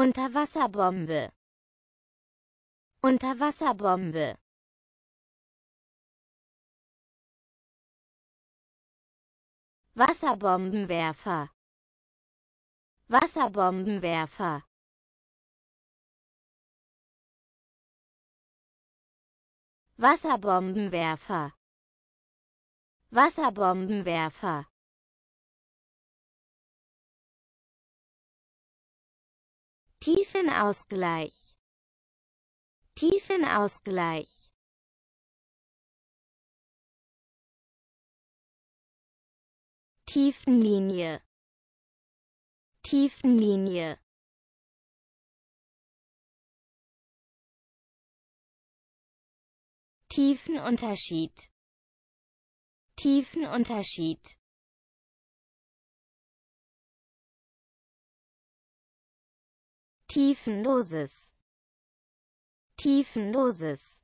Unterwasserbombe Unterwasserbombe Wasserbombenwerfer Wasserbombenwerfer Wasserbombenwerfer Wasserbombenwerfer Tiefenausgleich Tiefenausgleich Tiefenlinie Tiefenlinie Tiefenunterschied Tiefenunterschied Tiefenloses Tiefenloses